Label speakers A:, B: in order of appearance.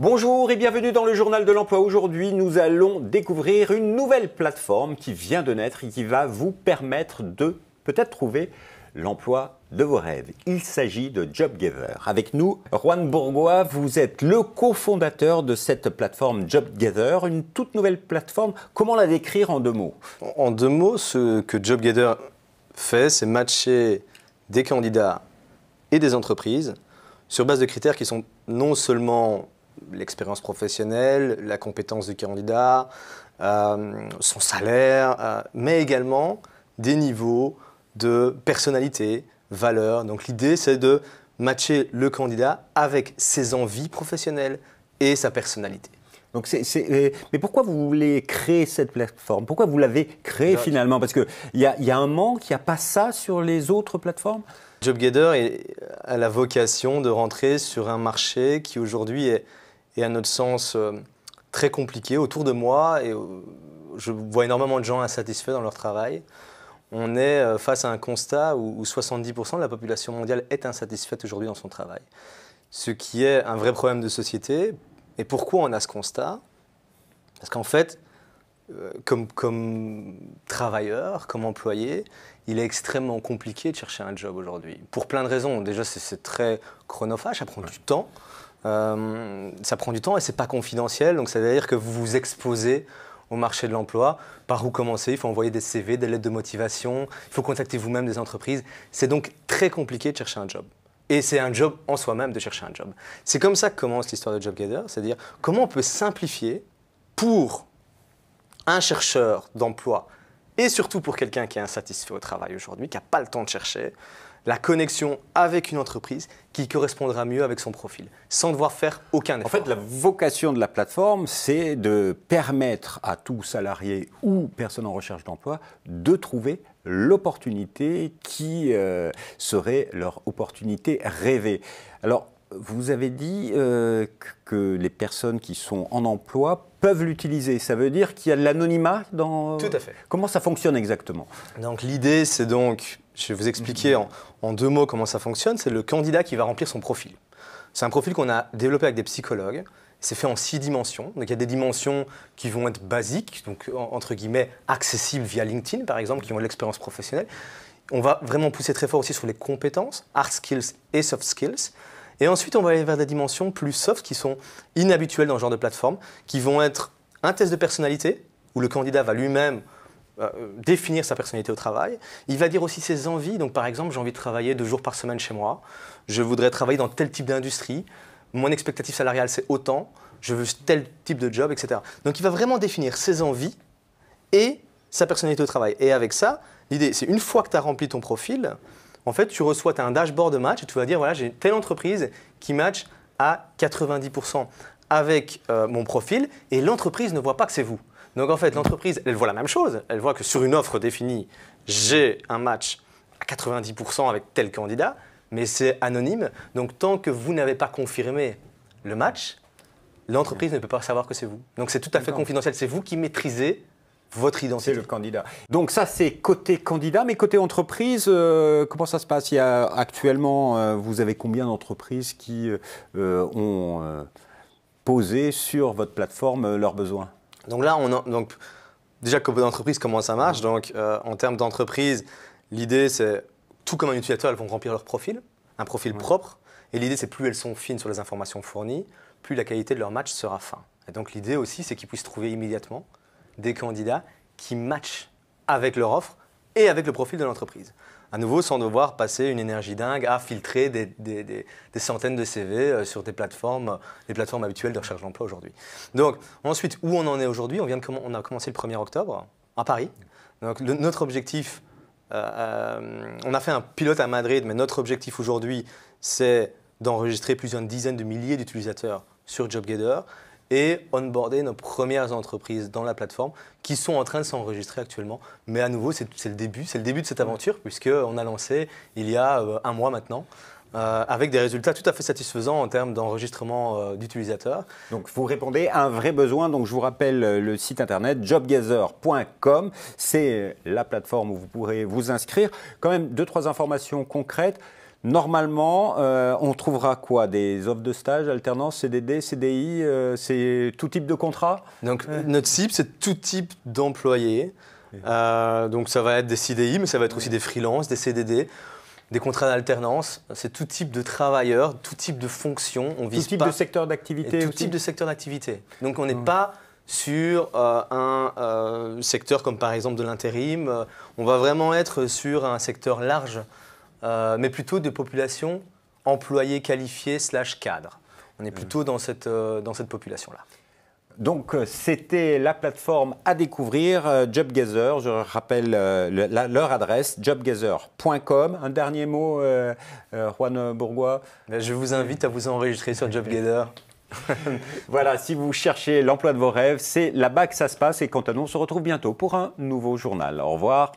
A: Bonjour et bienvenue dans le journal de l'emploi. Aujourd'hui, nous allons découvrir une nouvelle plateforme qui vient de naître et qui va vous permettre de peut-être trouver l'emploi de vos rêves. Il s'agit de JobGather. Avec nous, Juan Bourgois, vous êtes le cofondateur de cette plateforme JobGather, une toute nouvelle plateforme. Comment la décrire en deux mots En deux mots, ce que JobGather fait, c'est matcher
B: des candidats et des entreprises sur base de critères qui sont non seulement l'expérience professionnelle, la compétence du candidat, euh, son salaire, euh, mais également des niveaux de personnalité, valeur. Donc l'idée, c'est de matcher le candidat avec ses envies professionnelles et sa personnalité.
A: Euh, mais pourquoi vous voulez créer cette plateforme Pourquoi vous l'avez créée finalement Parce qu'il y a, y a un manque, il n'y a pas ça sur les autres plateformes JobGator a la vocation de rentrer sur un marché qui aujourd'hui
B: est, est, à notre sens euh, très compliqué autour de moi et euh, je vois énormément de gens insatisfaits dans leur travail. On est face à un constat où 70% de la population mondiale est insatisfaite aujourd'hui dans son travail, ce qui est un vrai problème de société et pourquoi on a ce constat Parce qu'en fait, euh, comme, comme travailleur, comme employé, il est extrêmement compliqué de chercher un job aujourd'hui. Pour plein de raisons. Déjà, c'est très chronophage, ça prend du temps. Euh, ça prend du temps et c'est pas confidentiel. Donc, c'est-à-dire que vous vous exposez au marché de l'emploi. Par où commencer Il faut envoyer des CV, des lettres de motivation. Il faut contacter vous-même des entreprises. C'est donc très compliqué de chercher un job. Et c'est un job en soi-même de chercher un job. C'est comme ça que commence l'histoire de JobGather. c'est-à-dire comment on peut simplifier pour un chercheur d'emploi et surtout pour quelqu'un qui est insatisfait au travail aujourd'hui, qui n'a pas le temps de chercher,
A: la connexion
B: avec une entreprise qui correspondra mieux avec son profil,
A: sans devoir faire aucun effort. En fait, la vocation de la plateforme, c'est de permettre à tout salarié ou personne en recherche d'emploi de trouver l'opportunité qui euh, serait leur opportunité rêvée. Alors, vous avez dit euh, que les personnes qui sont en emploi peuvent l'utiliser. Ça veut dire qu'il y a de l'anonymat dans... Tout à fait. Comment ça fonctionne exactement Donc l'idée, c'est donc je vais vous expliquer
B: en, deux mots comment ça fonctionne. C'est le candidat qui va remplir son profil. C'est un profil qu'on a développé avec des psychologues. C'est fait en six dimensions. Donc il y a des dimensions qui vont être basiques, donc entre guillemets accessibles via LinkedIn par exemple, qui ont l'expérience professionnelle. On va vraiment pousser très fort aussi sur les compétences, hard skills et soft skills. Et ensuite, on va aller vers des dimensions plus soft qui sont inhabituelles dans ce genre de plateforme, qui vont être un test de personnalité, où le candidat va lui-même euh, définir sa personnalité au travail. Il va dire aussi ses envies. Donc, par exemple, j'ai envie de travailler deux jours par semaine chez moi. Je voudrais travailler dans tel type d'industrie. Mon expectative salariale, c'est autant. Je veux tel type de job, etc. Donc, il va vraiment définir ses envies et sa personnalité au travail. Et avec ça, l'idée, c'est une fois que tu as rempli ton profil, en fait, tu reçois as un dashboard de match et tu vas dire voilà, j'ai telle entreprise qui match à 90% avec euh, mon profil et l'entreprise ne voit pas que c'est vous. Donc en fait, l'entreprise, elle voit la même chose. Elle voit que sur une offre définie, j'ai un match à 90% avec tel candidat, mais c'est anonyme. Donc tant que vous n'avez pas confirmé le match,
A: l'entreprise ne peut pas savoir que c'est vous. Donc c'est tout à fait confidentiel. C'est vous qui maîtrisez votre identité. C'est le candidat. Donc ça, c'est côté candidat, mais côté entreprise, euh, comment ça se passe Il y a, Actuellement, euh, vous avez combien d'entreprises qui euh, ont posé sur votre plateforme leurs besoins
B: donc là, on a, donc, déjà, comment ça marche mmh. Donc, euh, en termes d'entreprise, l'idée, c'est tout comme un utilisateur, elles vont remplir leur profil, un profil propre. Et l'idée, c'est plus elles sont fines sur les informations fournies, plus la qualité de leur match sera fine. Et donc, l'idée aussi, c'est qu'ils puissent trouver immédiatement des candidats qui matchent avec leur offre et avec le profil de l'entreprise à nouveau sans devoir passer une énergie dingue à filtrer des, centaines de CV euh, sur des plateformes, les plateformes habituelles de recherche d'emploi aujourd'hui. Donc ensuite, où on en est aujourd'hui on, vient on a commencé le 1er octobre à Paris. Donc notre objectif, euh, euh, on a fait un pilote à Madrid, mais notre objectif aujourd'hui, c'est d'enregistrer plusieurs dizaines de milliers d'utilisateurs sur JobGator et onboarder nos premières entreprises dans la plateforme qui sont en train de s'enregistrer actuellement. Mais à nouveau, c'est le début, c'est le début de cette aventure puisqu'on a lancé il y
A: a euh, un mois maintenant. Euh, avec des résultats tout à fait satisfaisants en termes d'enregistrement euh, d'utilisateurs. Donc vous répondez à un vrai besoin. Donc je vous rappelle le site internet jobgazer.com. C'est la plateforme où vous pourrez vous inscrire. Quand même deux trois informations concrètes. Normalement, euh, on trouvera quoi Des offres de stage, alternance, CDD, CDI, euh, c'est tout type de contrat Donc notre cible, c'est tout type d'employés.
B: Euh, donc ça va être des CDI, mais ça va être aussi des freelances, des CDD, des contrats d'alternance. C'est tout type de travailleurs, tout type de fonctions. On vise tout type de secteur d'activité. Tout type de secteur d'activité. Donc on n'est pas sur un secteur comme par exemple de l'intérim. On va vraiment être sur un secteur large euh, mais plutôt des populations employées, qualifiées, slash cadres. On est mm. plutôt dans cette,
A: euh, cette population-là. Donc euh, c'était la plateforme à découvrir, JobGazer, je rappelle leur adresse, jobgazer.com. Un dernier mot, Juan Bourgois ben, Je vous invite à vous enregistrer sur JobGazer. voilà, si vous cherchez l'emploi de vos rêves, c'est là-bas que ça se passe. Et quant à nous, on se retrouve bientôt pour un nouveau journal. Au revoir.